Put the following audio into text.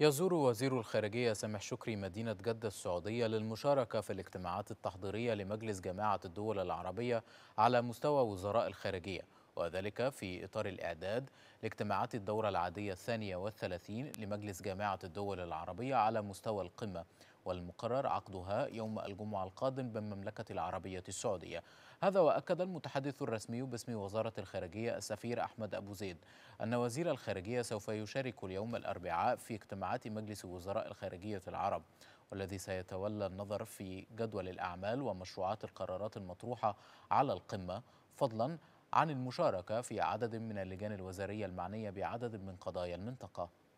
يزور وزير الخارجية سامح شكري مدينة جدة السعودية للمشاركة في الاجتماعات التحضيرية لمجلس جماعة الدول العربية على مستوى وزراء الخارجية وذلك في إطار الإعداد لاجتماعات الدورة العادية الثانية والثلاثين لمجلس جماعة الدول العربية على مستوى القمة والمقرر عقدها يوم الجمعة القادم بالمملكة العربية السعودية هذا وأكد المتحدث الرسمي باسم وزارة الخارجية السفير أحمد أبو زيد أن وزير الخارجية سوف يشارك اليوم الأربعاء في اجتماعات مجلس وزراء الخارجية العرب والذي سيتولى النظر في جدول الأعمال ومشروعات القرارات المطروحة على القمة فضلا عن المشاركة في عدد من اللجان الوزارية المعنية بعدد من قضايا المنطقة